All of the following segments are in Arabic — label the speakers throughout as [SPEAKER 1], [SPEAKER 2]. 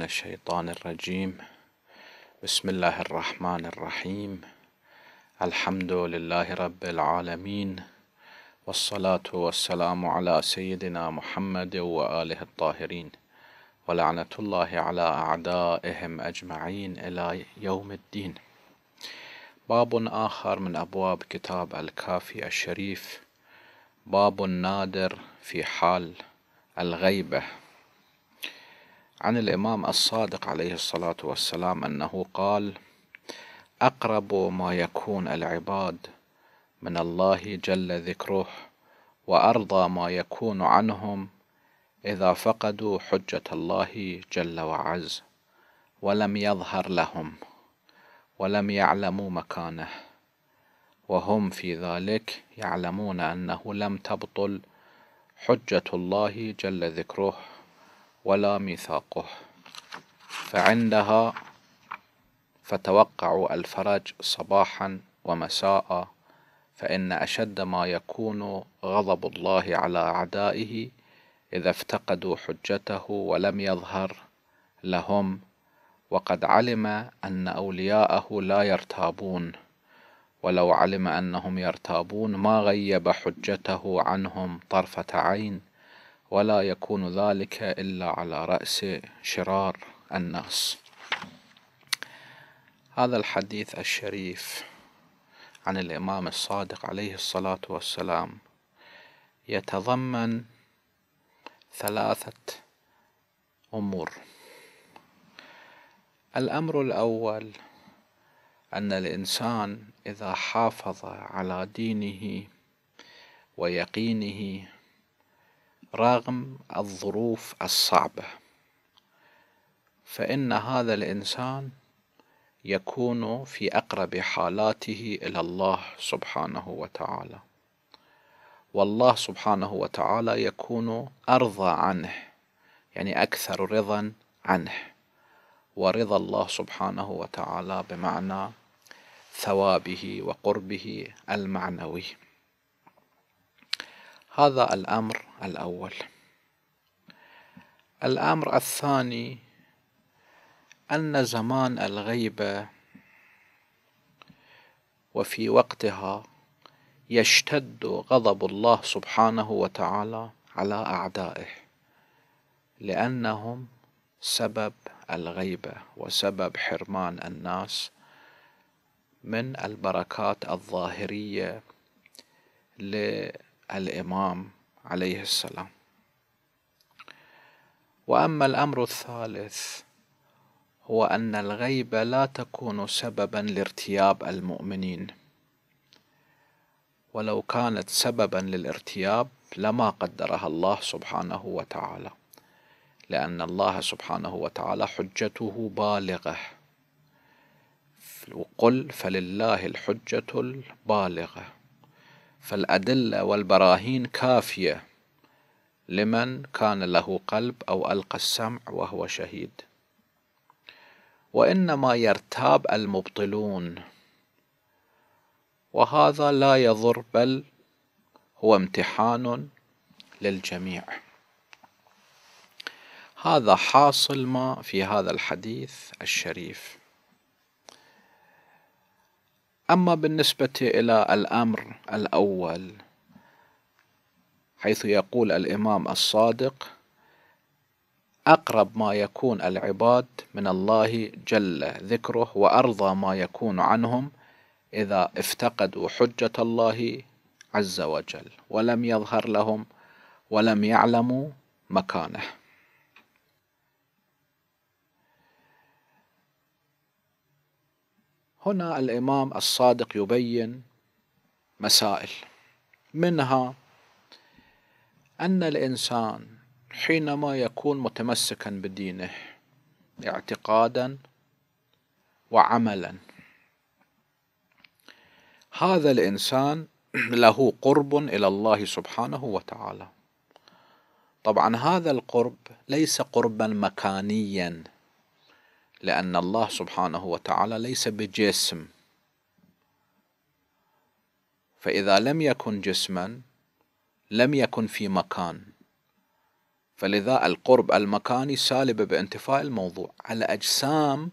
[SPEAKER 1] من الشيطان الرجيم بسم الله الرحمن الرحيم الحمد لله رب العالمين والصلاة والسلام على سيدنا محمد وآله الطاهرين ولعنة الله على أعدائهم أجمعين إلى يوم الدين باب آخر من أبواب كتاب الكافي الشريف باب نادر في حال الغيبة عن الإمام الصادق عليه الصلاة والسلام أنه قال أقرب ما يكون العباد من الله جل ذكره وأرضى ما يكون عنهم إذا فقدوا حجة الله جل وعز ولم يظهر لهم ولم يعلموا مكانه وهم في ذلك يعلمون أنه لم تبطل حجة الله جل ذكره ولا ميثاقه فعندها فتوقعوا الفرج صباحا ومساء فإن أشد ما يكون غضب الله على أعدائه إذا افتقدوا حجته ولم يظهر لهم وقد علم أن أولياءه لا يرتابون ولو علم أنهم يرتابون ما غيب حجته عنهم طرفة عين ولا يكون ذلك إلا على رأس شرار الناس هذا الحديث الشريف عن الإمام الصادق عليه الصلاة والسلام يتضمن ثلاثة أمور الأمر الأول أن الإنسان إذا حافظ على دينه ويقينه رغم الظروف الصعبة فإن هذا الإنسان يكون في أقرب حالاته إلى الله سبحانه وتعالى والله سبحانه وتعالى يكون أرضى عنه يعني أكثر رضا عنه ورضا الله سبحانه وتعالى بمعنى ثوابه وقربه المعنوي هذا الأمر الأول الأمر الثاني أن زمان الغيبة وفي وقتها يشتد غضب الله سبحانه وتعالى على أعدائه لأنهم سبب الغيبة وسبب حرمان الناس من البركات الظاهرية الإمام عليه السلام وأما الأمر الثالث هو أن الغيبة لا تكون سببا لارتياب المؤمنين ولو كانت سببا للارتياب لما قدرها الله سبحانه وتعالى لأن الله سبحانه وتعالى حجته بالغة وقل فلله الحجة البالغة فالأدلة والبراهين كافية لمن كان له قلب أو ألقى السمع وهو شهيد وإنما يرتاب المبطلون وهذا لا يضر بل هو امتحان للجميع هذا حاصل ما في هذا الحديث الشريف أما بالنسبة إلى الأمر الأول حيث يقول الإمام الصادق أقرب ما يكون العباد من الله جل ذكره وأرضى ما يكون عنهم إذا افتقدوا حجة الله عز وجل ولم يظهر لهم ولم يعلموا مكانه هنا الإمام الصادق يبين مسائل منها أن الإنسان حينما يكون متمسكا بدينه اعتقادا وعملا هذا الإنسان له قرب إلى الله سبحانه وتعالى طبعا هذا القرب ليس قربا مكانيا لأن الله سبحانه وتعالى ليس بجسم فإذا لم يكن جسما لم يكن في مكان فلذا القرب المكاني سالب بانتفاء الموضوع على أجسام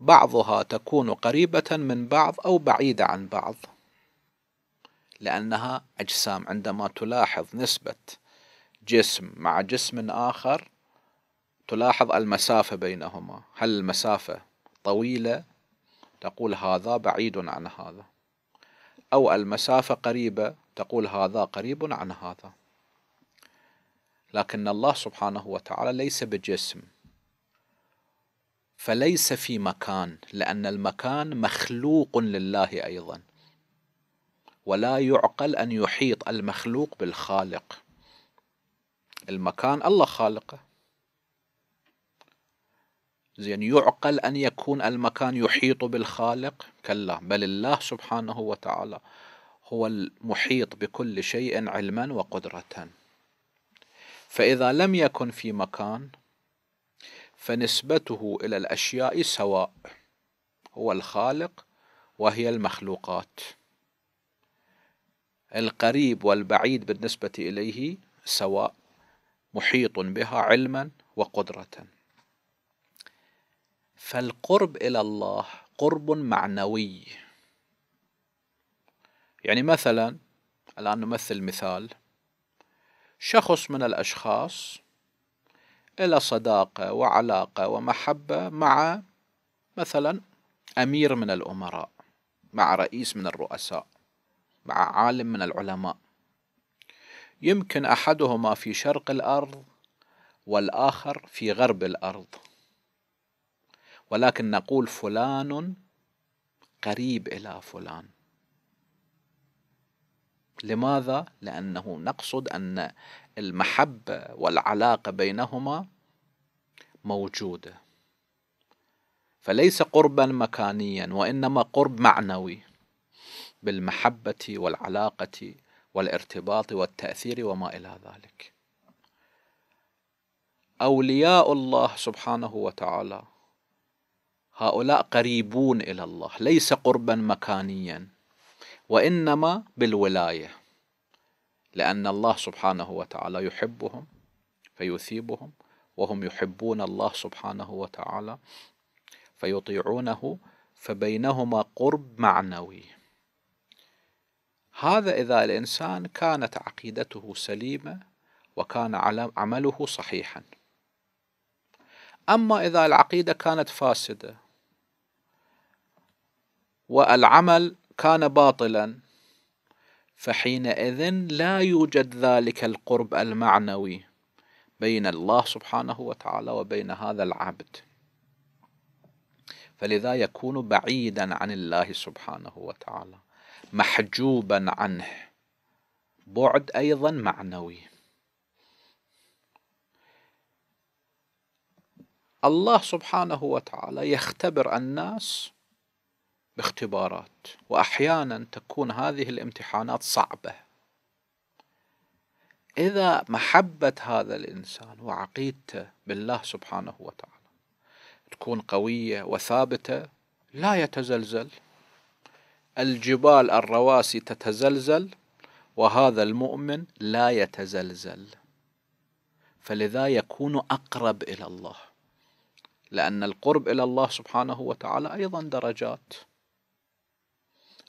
[SPEAKER 1] بعضها تكون قريبة من بعض أو بعيدة عن بعض لأنها أجسام عندما تلاحظ نسبة جسم مع جسم آخر تلاحظ المسافة بينهما هل المسافة طويلة تقول هذا بعيد عن هذا أو المسافة قريبة تقول هذا قريب عن هذا لكن الله سبحانه وتعالى ليس بجسم فليس في مكان لأن المكان مخلوق لله أيضا ولا يعقل أن يحيط المخلوق بالخالق المكان الله خالقه زين يعقل أن يكون المكان يحيط بالخالق كلا بل الله سبحانه وتعالى هو المحيط بكل شيء علما وقدرة فإذا لم يكن في مكان فنسبته إلى الأشياء سواء هو الخالق وهي المخلوقات القريب والبعيد بالنسبة إليه سواء محيط بها علما وقدرة فالقرب إلى الله قرب معنوي يعني مثلا الآن نمثل مثال شخص من الأشخاص إلى صداقة وعلاقة ومحبة مع مثلا أمير من الأمراء مع رئيس من الرؤساء مع عالم من العلماء يمكن أحدهما في شرق الأرض والآخر في غرب الأرض ولكن نقول فلان قريب إلى فلان لماذا؟ لأنه نقصد أن المحبة والعلاقة بينهما موجودة فليس قربا مكانيا وإنما قرب معنوي بالمحبة والعلاقة والارتباط والتأثير وما إلى ذلك أولياء الله سبحانه وتعالى هؤلاء قريبون إلى الله ليس قربا مكانيا وإنما بالولاية لأن الله سبحانه وتعالى يحبهم فيثيبهم وهم يحبون الله سبحانه وتعالى فيطيعونه فبينهما قرب معنوي هذا إذا الإنسان كانت عقيدته سليمة وكان عمله صحيحا أما إذا العقيدة كانت فاسدة والعمل كان باطلا فحينئذ لا يوجد ذلك القرب المعنوي بين الله سبحانه وتعالى وبين هذا العبد فلذا يكون بعيدا عن الله سبحانه وتعالى محجوبا عنه بعد ايضا معنوي الله سبحانه وتعالى يختبر الناس باختبارات واحيانا تكون هذه الامتحانات صعبه اذا محبه هذا الانسان وعقيدته بالله سبحانه وتعالى تكون قويه وثابته لا يتزلزل الجبال الرواسي تتزلزل وهذا المؤمن لا يتزلزل فلذا يكون اقرب الى الله لان القرب الى الله سبحانه وتعالى ايضا درجات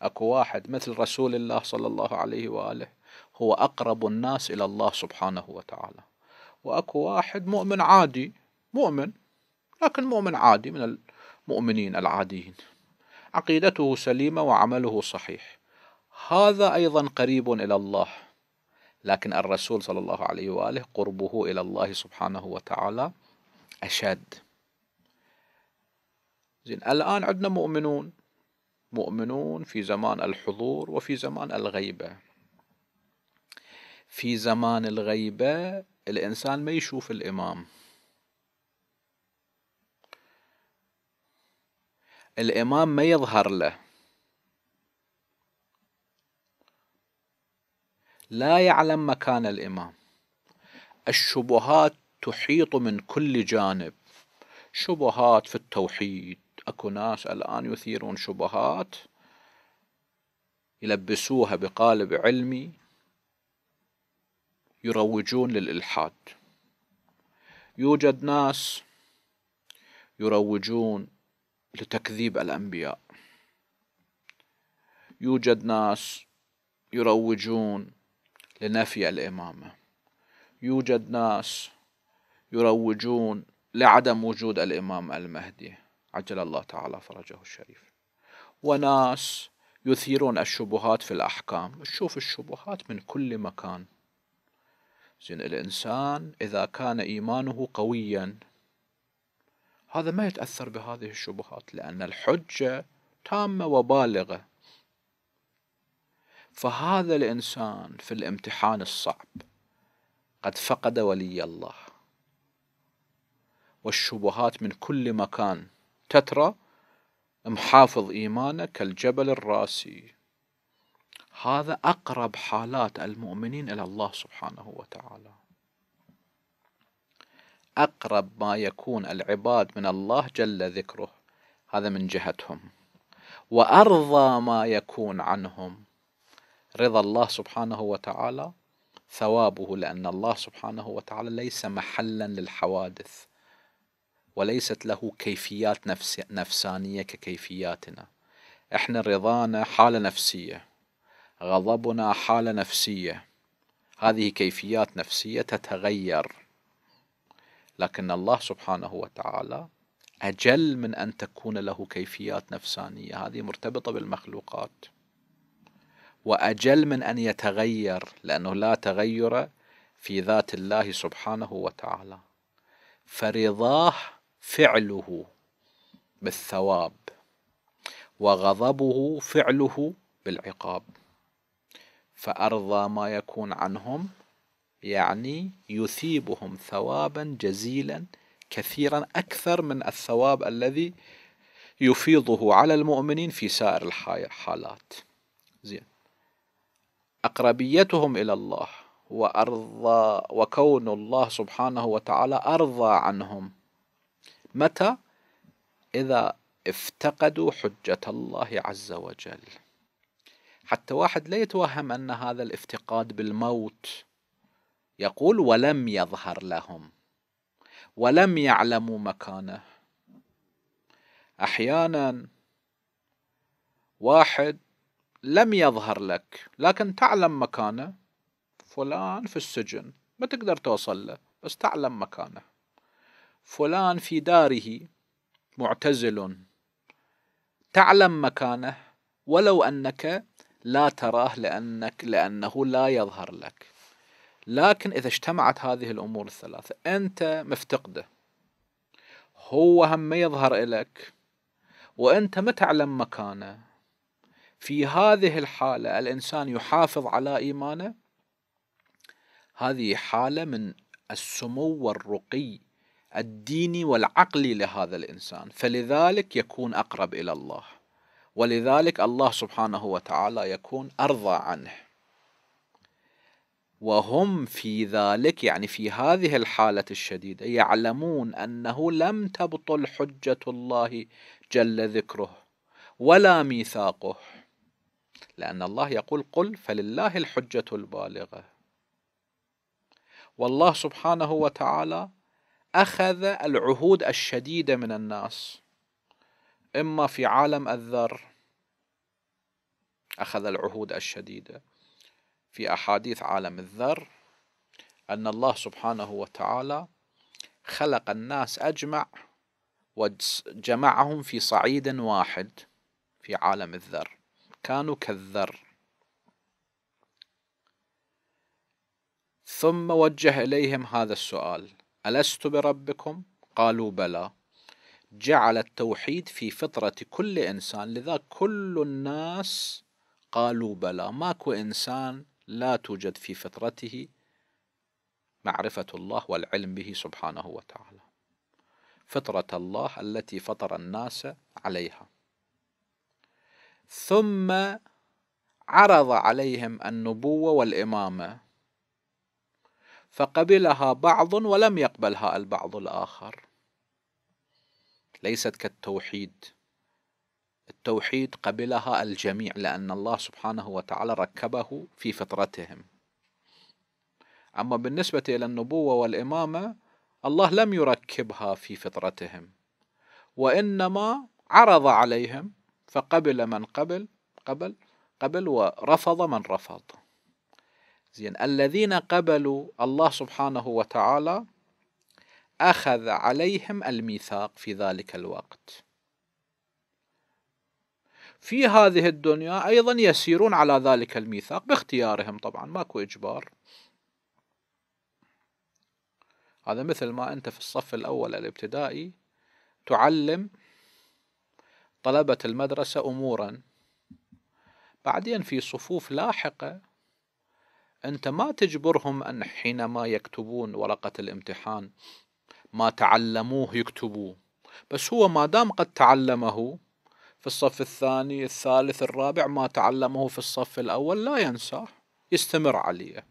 [SPEAKER 1] اكو واحد مثل رسول الله صلى الله عليه واله هو اقرب الناس الى الله سبحانه وتعالى واكو واحد مؤمن عادي مؤمن لكن مؤمن عادي من المؤمنين العاديين عقيدته سليمه وعمله صحيح هذا ايضا قريب الى الله لكن الرسول صلى الله عليه واله قربه الى الله سبحانه وتعالى اشد زين الان عندنا مؤمنون مؤمنون في زمان الحضور وفي زمان الغيبة في زمان الغيبة الإنسان ما يشوف الإمام الإمام ما يظهر له لا يعلم مكان الإمام الشبهات تحيط من كل جانب شبهات في التوحيد أكو ناس الآن يثيرون شبهات يلبسوها بقالب علمي يروجون للإلحاد يوجد ناس يروجون لتكذيب الأنبياء يوجد ناس يروجون لنفي الإمامة يوجد ناس يروجون لعدم وجود الإمام المهدي عجل الله تعالى فرجه الشريف وناس يثيرون الشبهات في الأحكام تشوف الشبهات من كل مكان زين الإنسان إذا كان إيمانه قويا هذا ما يتأثر بهذه الشبهات لأن الحجة تامة وبالغة فهذا الإنسان في الامتحان الصعب قد فقد ولي الله والشبهات من كل مكان تترى محافظ إيمانه كالجبل الراسي هذا أقرب حالات المؤمنين إلى الله سبحانه وتعالى أقرب ما يكون العباد من الله جل ذكره هذا من جهتهم وأرضى ما يكون عنهم رضا الله سبحانه وتعالى ثوابه لأن الله سبحانه وتعالى ليس محلا للحوادث وليست له كيفيات نفس نفسانية ككيفياتنا احنا رضانا حالة نفسية غضبنا حالة نفسية هذه كيفيات نفسية تتغير لكن الله سبحانه وتعالى أجل من أن تكون له كيفيات نفسانية هذه مرتبطة بالمخلوقات وأجل من أن يتغير لأنه لا تغير في ذات الله سبحانه وتعالى فرضاه فعله بالثواب وغضبه فعله بالعقاب فأرضى ما يكون عنهم يعني يثيبهم ثوابا جزيلا كثيرا أكثر من الثواب الذي يفيضه على المؤمنين في سائر الحالات زين أقربيتهم إلى الله وأرضى وكون الله سبحانه وتعالى أرضى عنهم متى إذا افتقدوا حجة الله عز وجل حتى واحد لا يتوهم أن هذا الافتقاد بالموت يقول ولم يظهر لهم ولم يعلموا مكانه أحيانا واحد لم يظهر لك لكن تعلم مكانه فلان في السجن ما تقدر توصل له بس تعلم مكانه فلان في داره معتزل تعلم مكانه ولو أنك لا تراه لأنك لأنه لا يظهر لك لكن إذا اجتمعت هذه الأمور الثلاثة أنت مفتقده هو هم ما يظهر لك وأنت ما تعلم مكانه في هذه الحالة الإنسان يحافظ على إيمانه هذه حالة من السمو والرقي الديني والعقلي لهذا الانسان فلذلك يكون اقرب الى الله ولذلك الله سبحانه وتعالى يكون ارضى عنه وهم في ذلك يعني في هذه الحاله الشديده يعلمون انه لم تبطل حجه الله جل ذكره ولا ميثاقه لان الله يقول قل فلله الحجه البالغه والله سبحانه وتعالى أخذ العهود الشديدة من الناس إما في عالم الذر أخذ العهود الشديدة في أحاديث عالم الذر أن الله سبحانه وتعالى خلق الناس أجمع وجمعهم في صعيد واحد في عالم الذر كانوا كالذر ثم وجه إليهم هذا السؤال ألست بربكم؟ قالوا بلى جعل التوحيد في فطرة كل إنسان لذا كل الناس قالوا بلى ماكو إنسان لا توجد في فطرته معرفة الله والعلم به سبحانه وتعالى فطرة الله التي فطر الناس عليها ثم عرض عليهم النبوة والإمامة فقبلها بعض ولم يقبلها البعض الآخر ليست كالتوحيد التوحيد قبلها الجميع لأن الله سبحانه وتعالى ركبه في فطرتهم أما بالنسبة إلى النبوة والإمامة الله لم يركبها في فطرتهم وإنما عرض عليهم فقبل من قبل قبل قبل ورفض من رفض زين الذين قبلوا الله سبحانه وتعالى أخذ عليهم الميثاق في ذلك الوقت في هذه الدنيا أيضا يسيرون على ذلك الميثاق باختيارهم طبعا ماكو إجبار هذا مثل ما أنت في الصف الأول الابتدائي تعلم طلبة المدرسة أمورا بعدين في صفوف لاحقة أنت ما تجبرهم أن حينما يكتبون ورقة الامتحان ما تعلموه يكتبوه بس هو ما دام قد تعلمه في الصف الثاني الثالث الرابع ما تعلمه في الصف الأول لا ينساه يستمر عليه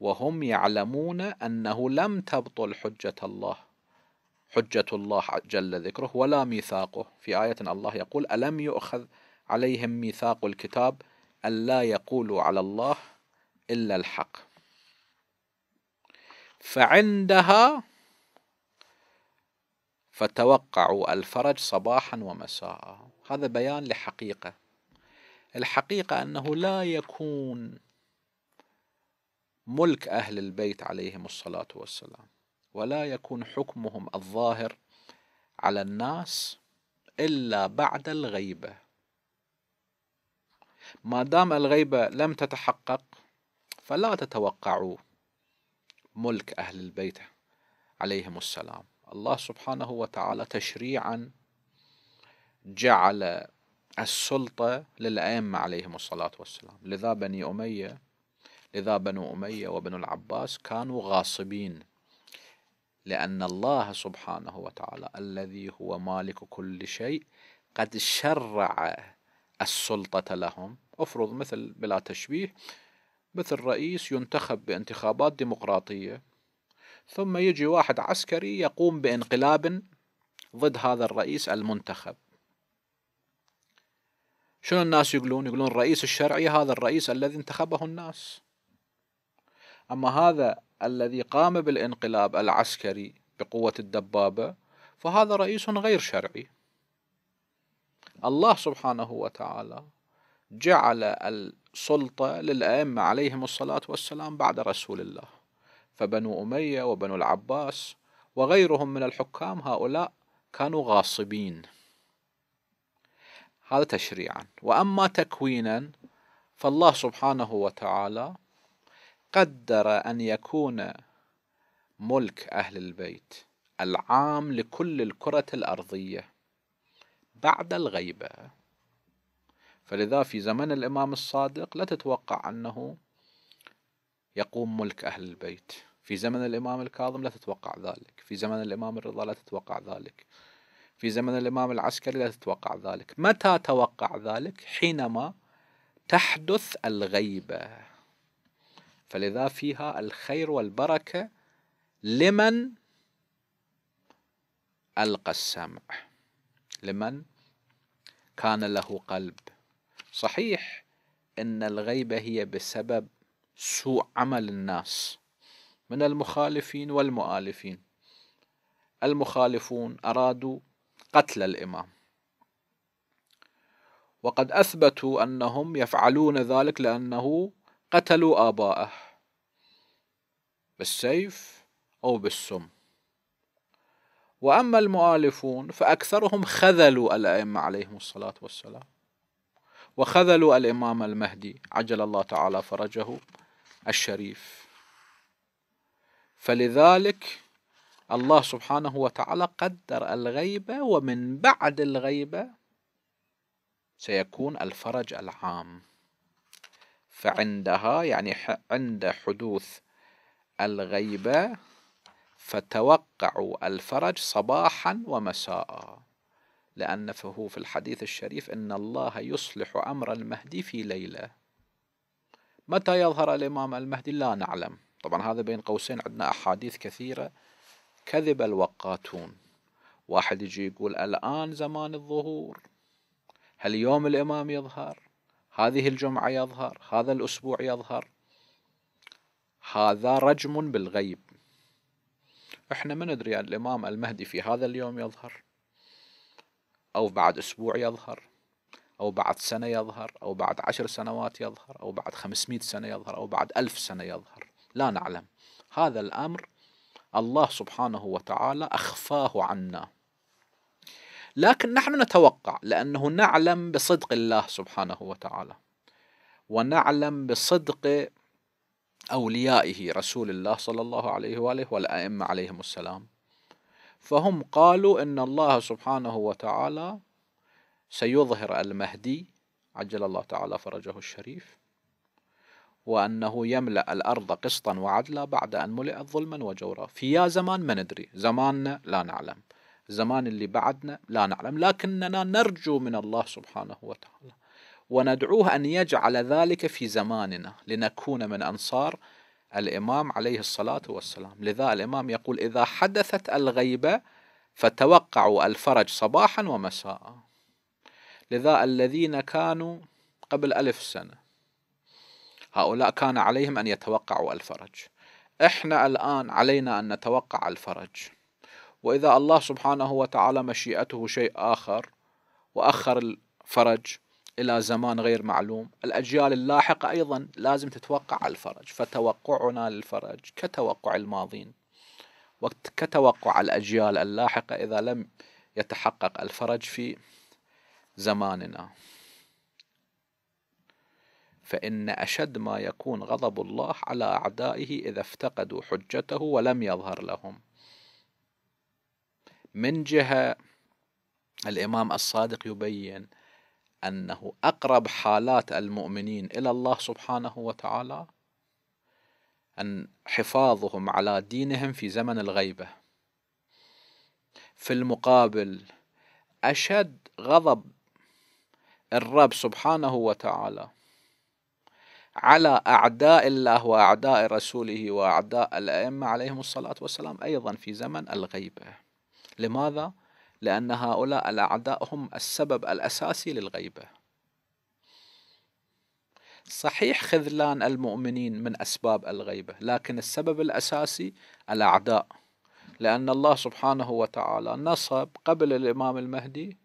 [SPEAKER 1] وهم يعلمون أنه لم تبطل حجة الله حجة الله جل ذكره ولا ميثاقه في آية الله يقول ألم يؤخذ عليهم ميثاق الكتاب ألا يقولوا على الله إلا الحق فعندها فتوقعوا الفرج صباحا ومساء هذا بيان لحقيقة الحقيقة أنه لا يكون ملك أهل البيت عليهم الصلاة والسلام ولا يكون حكمهم الظاهر على الناس إلا بعد الغيبة ما دام الغيبة لم تتحقق فلا تتوقعوا ملك أهل البيت عليهم السلام الله سبحانه وتعالى تشريعا جعل السلطة للأئمة عليهم الصلاة والسلام لذا بني أمية لذا بنو أمية وبنو العباس كانوا غاصبين لأن الله سبحانه وتعالى الذي هو مالك كل شيء قد شرع السلطة لهم افرض مثل بلا تشبيه مثل رئيس ينتخب بانتخابات ديمقراطية ثم يجي واحد عسكري يقوم بانقلاب ضد هذا الرئيس المنتخب شنو الناس يقولون يقولون الرئيس الشرعي هذا الرئيس الذي انتخبه الناس أما هذا الذي قام بالانقلاب العسكري بقوة الدبابة فهذا رئيس غير شرعي الله سبحانه وتعالى جعل السلطة للأئمة عليهم الصلاة والسلام بعد رسول الله فبنو أمية وبنو العباس وغيرهم من الحكام هؤلاء كانوا غاصبين هذا تشريعا وأما تكوينا فالله سبحانه وتعالى قدر أن يكون ملك أهل البيت العام لكل الكرة الأرضية بعد الغيبة فلذا في زمن الإمام الصادق لا تتوقع أنه يقوم ملك أهل البيت في زمن الإمام الكاظم لا تتوقع ذلك في زمن الإمام الرضا لا تتوقع ذلك في زمن الإمام العسكري لا تتوقع ذلك متى توقع ذلك حينما تحدث الغيبة فلذا فيها الخير والبركة لمن ألقى السمع لمن كان له قلب صحيح ان الغيبه هي بسبب سوء عمل الناس من المخالفين والمؤالفين المخالفون ارادوا قتل الامام وقد اثبتوا انهم يفعلون ذلك لانه قتلوا اباءه بالسيف او بالسم وأما المؤلفون فأكثرهم خذلوا الأئمة عليهم الصلاة والسلام وخذلوا الإمام المهدي عجل الله تعالى فرجه الشريف فلذلك الله سبحانه وتعالى قدر الغيبة ومن بعد الغيبة سيكون الفرج العام فعندها يعني عند حدوث الغيبة فتوقعوا الفرج صباحا ومساء لأن فهو في الحديث الشريف إن الله يصلح أمر المهدي في ليلة متى يظهر الإمام المهدي لا نعلم طبعا هذا بين قوسين عندنا أحاديث كثيرة كذب الوقاتون واحد يجي يقول الآن زمان الظهور هل يوم الإمام يظهر هذه الجمعة يظهر هذا الأسبوع يظهر هذا رجم بالغيب احنا ما ندري يعني، الامام المهدي في هذا اليوم يظهر او بعد اسبوع يظهر او بعد سنة يظهر او بعد عشر سنوات يظهر او بعد خمسمائة سنة يظهر او بعد الف سنة يظهر لا نعلم هذا الامر الله سبحانه وتعالى اخفاه عنا لكن نحن نتوقع لانه نعلم بصدق الله سبحانه وتعالى ونعلم بصدق أوليائه رسول الله صلى الله عليه وآله والأئمة عليهم السلام فهم قالوا إن الله سبحانه وتعالى سيظهر المهدي عجل الله تعالى فرجه الشريف وأنه يملأ الأرض قسطا وعدلا بعد أن ملئت ظلما وجورا في يا زمان ما ندري زماننا لا نعلم زمان اللي بعدنا لا نعلم لكننا نرجو من الله سبحانه وتعالى وندعوه أن يجعل ذلك في زماننا لنكون من أنصار الإمام عليه الصلاة والسلام لذا الإمام يقول إذا حدثت الغيبة فتوقعوا الفرج صباحا ومساء لذا الذين كانوا قبل ألف سنة هؤلاء كان عليهم أن يتوقعوا الفرج إحنا الآن علينا أن نتوقع الفرج وإذا الله سبحانه وتعالى مشيئته شيء آخر وأخر الفرج إلى زمان غير معلوم الأجيال اللاحقة أيضا لازم تتوقع الفرج فتوقعنا للفرج كتوقع الماضين وكتوقع الأجيال اللاحقة إذا لم يتحقق الفرج في زماننا فإن أشد ما يكون غضب الله على أعدائه إذا افتقدوا حجته ولم يظهر لهم من جهة الإمام الصادق يبين أنه أقرب حالات المؤمنين إلى الله سبحانه وتعالى أن حفاظهم على دينهم في زمن الغيبة في المقابل أشد غضب الرب سبحانه وتعالى على أعداء الله وأعداء رسوله وأعداء الأئمة عليهم الصلاة والسلام أيضا في زمن الغيبة لماذا؟ لأن هؤلاء الأعداء هم السبب الأساسي للغيبة صحيح خذلان المؤمنين من أسباب الغيبة لكن السبب الأساسي الأعداء لأن الله سبحانه وتعالى نصب قبل الإمام المهدي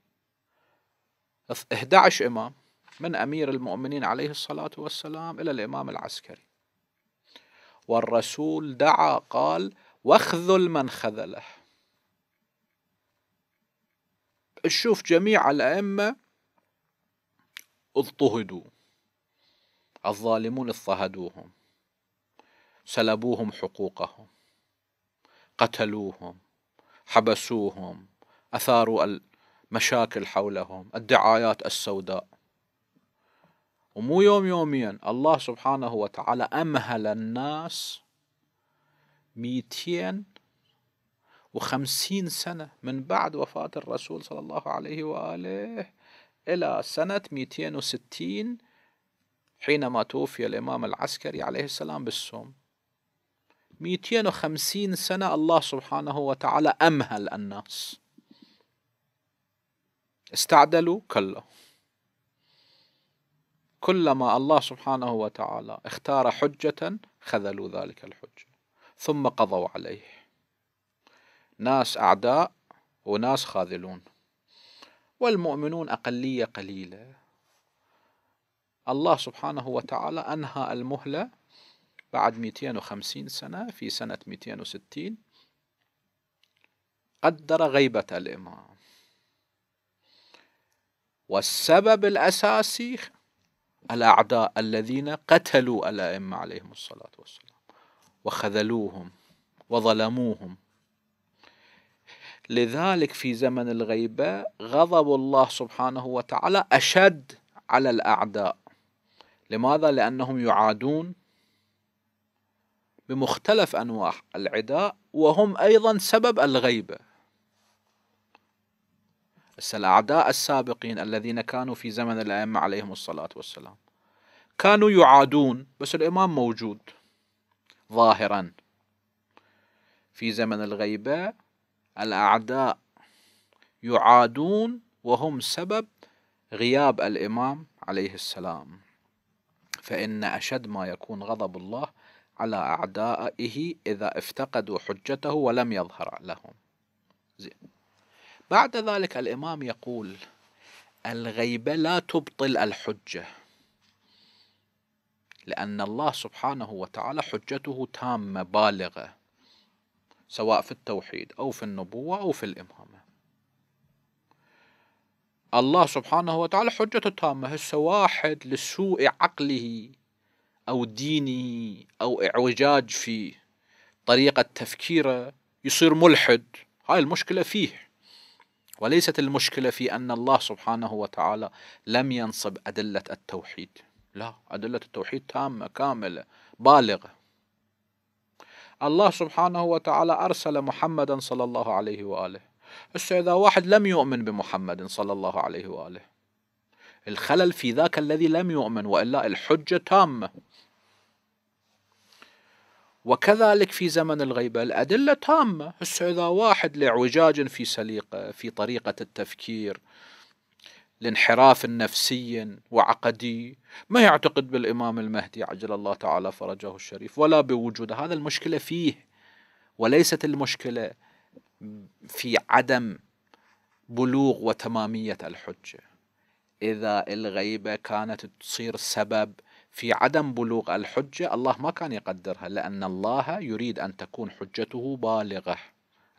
[SPEAKER 1] 11 إمام من أمير المؤمنين عليه الصلاة والسلام إلى الإمام العسكري والرسول دعا قال واخذل من خذله تشوف جميع الأئمة اضطهدوا الظالمون اضطهدوهم سلبوهم حقوقهم قتلوهم حبسوهم أثاروا المشاكل حولهم الدعايات السوداء ومو يوم يوميا الله سبحانه وتعالى أمهل الناس 200 وخمسين سنة من بعد وفاة الرسول صلى الله عليه وآله إلى سنة 260 حينما توفي الإمام العسكري عليه السلام بالسوم 250 سنة الله سبحانه وتعالى أمهل الناس استعدلوا كلا كلما الله سبحانه وتعالى اختار حجة خذلوا ذلك الحجة ثم قضوا عليه ناس أعداء وناس خاذلون والمؤمنون أقلية قليلة الله سبحانه وتعالى أنهى المهلة بعد 250 سنة في سنة 260 قدر غيبة الإمام والسبب الأساسي الأعداء الذين قتلوا الأئمة عليهم الصلاة والسلام وخذلوهم وظلموهم لذلك في زمن الغيبة غضب الله سبحانه وتعالى أشد على الأعداء لماذا؟ لأنهم يعادون بمختلف أنواع العداء وهم أيضا سبب الغيبة الأعداء السابقين الذين كانوا في زمن الأئمة عليهم الصلاة والسلام كانوا يعادون بس الإمام موجود ظاهرا في زمن الغيبة الأعداء يعادون وهم سبب غياب الإمام عليه السلام فإن أشد ما يكون غضب الله على أعدائه إذا افتقدوا حجته ولم يظهر لهم زين. بعد ذلك الإمام يقول الغيبة لا تبطل الحجة لأن الله سبحانه وتعالى حجته تامة بالغة سواء في التوحيد أو في النبوة أو في الإمامة الله سبحانه وتعالى حجة تامة هسه واحد لسوء عقله أو دينه أو إعوجاج في طريقة تفكيره يصير ملحد هاي المشكلة فيه وليست المشكلة في أن الله سبحانه وتعالى لم ينصب أدلة التوحيد لا أدلة التوحيد تامة كاملة بالغة الله سبحانه وتعالى أرسل محمدا صلى الله عليه وآله هسه إذا واحد لم يؤمن بمحمد صلى الله عليه وآله الخلل في ذاك الذي لم يؤمن وإلا الحجة تامة وكذلك في زمن الغيبة الأدلة تامة هسه إذا واحد لإعوجاج في سليقة في طريقة التفكير لانحراف نفسي وعقدي ما يعتقد بالإمام المهدي عجل الله تعالى فرجه الشريف ولا بوجوده هذا المشكلة فيه وليست المشكلة في عدم بلوغ وتمامية الحجة إذا الغيبة كانت تصير سبب في عدم بلوغ الحجة الله ما كان يقدرها لأن الله يريد أن تكون حجته بالغة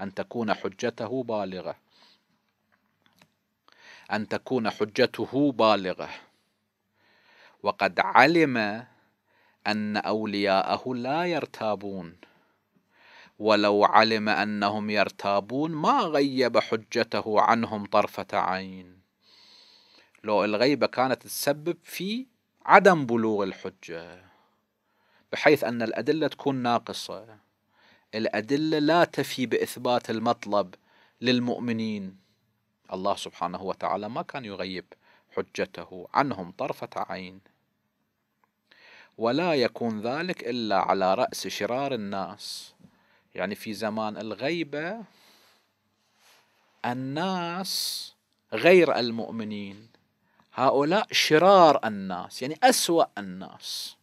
[SPEAKER 1] أن تكون حجته بالغة أن تكون حجته بالغة وقد علم أن أولياءه لا يرتابون ولو علم أنهم يرتابون ما غيب حجته عنهم طرفة عين لو الغيبة كانت تسبب في عدم بلوغ الحجة بحيث أن الأدلة تكون ناقصة الأدلة لا تفي بإثبات المطلب للمؤمنين الله سبحانه وتعالى ما كان يغيب حجته عنهم طرفة عين ولا يكون ذلك إلا على رأس شرار الناس يعني في زمان الغيبة الناس غير المؤمنين هؤلاء شرار الناس يعني أسوأ الناس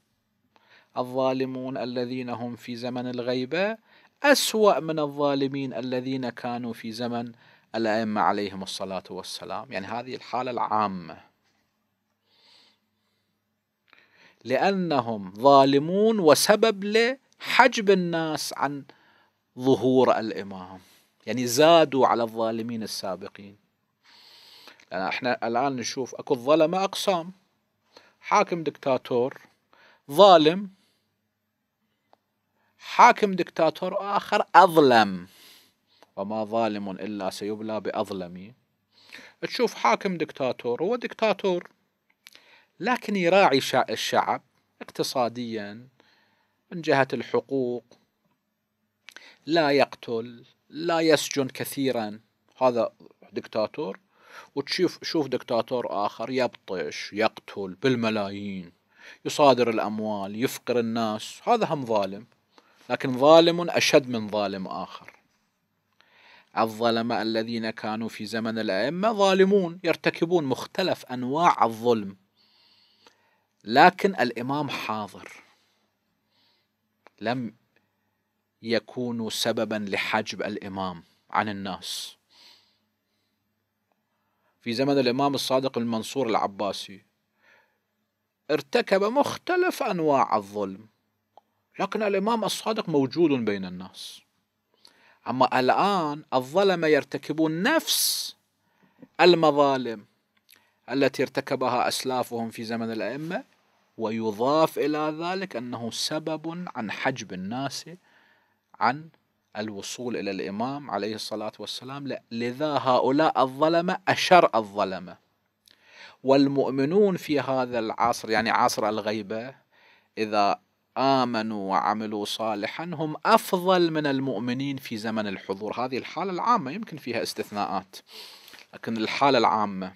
[SPEAKER 1] الظالمون الذين هم في زمن الغيبة أسوأ من الظالمين الذين كانوا في زمن الأئمة عليهم الصلاة والسلام يعني هذه الحالة العامة لأنهم ظالمون وسبب لحجب الناس عن ظهور الإمام يعني زادوا على الظالمين السابقين لأن احنا الآن نشوف أكو الظلمة أقسام حاكم دكتاتور ظالم حاكم دكتاتور آخر أظلم وما ظالم إلا سيبلى بأظلم تشوف حاكم دكتاتور هو دكتاتور لكن يراعي الشعب اقتصاديا من جهة الحقوق لا يقتل لا يسجن كثيرا هذا دكتاتور وتشوف شوف دكتاتور آخر يبطش يقتل بالملايين يصادر الأموال يفقر الناس هذا هم ظالم لكن ظالم أشد من ظالم آخر الظلماء الذين كانوا في زمن الأئمة ظالمون يرتكبون مختلف أنواع الظلم لكن الإمام حاضر لم يكونوا سببا لحجب الإمام عن الناس في زمن الإمام الصادق المنصور العباسي ارتكب مختلف أنواع الظلم لكن الإمام الصادق موجود بين الناس أما الآن الظلمة يرتكبون نفس المظالم التي ارتكبها أسلافهم في زمن الأئمة ويضاف إلى ذلك أنه سبب عن حجب الناس عن الوصول إلى الإمام عليه الصلاة والسلام لذا هؤلاء الظلمة أشر الظلمة والمؤمنون في هذا العصر يعني عصر الغيبة إذا آمنوا وعملوا صالحا هم أفضل من المؤمنين في زمن الحضور هذه الحالة العامة يمكن فيها استثناءات لكن الحالة العامة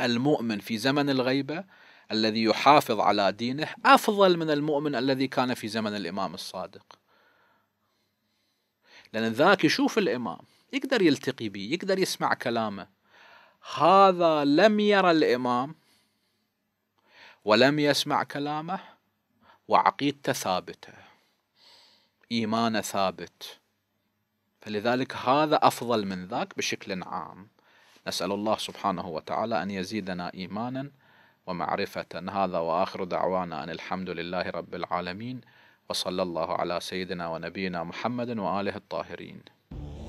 [SPEAKER 1] المؤمن في زمن الغيبة الذي يحافظ على دينه أفضل من المؤمن الذي كان في زمن الإمام الصادق لأن ذاك يشوف الإمام يقدر يلتقي به يقدر يسمع كلامه هذا لم يرى الإمام ولم يسمع كلامه وعقيدته ثابته ايمانه ثابت فلذلك هذا افضل من ذاك بشكل عام نسال الله سبحانه وتعالى ان يزيدنا ايمانا ومعرفه هذا واخر دعوانا ان الحمد لله رب العالمين وصلى الله على سيدنا ونبينا محمد واله الطاهرين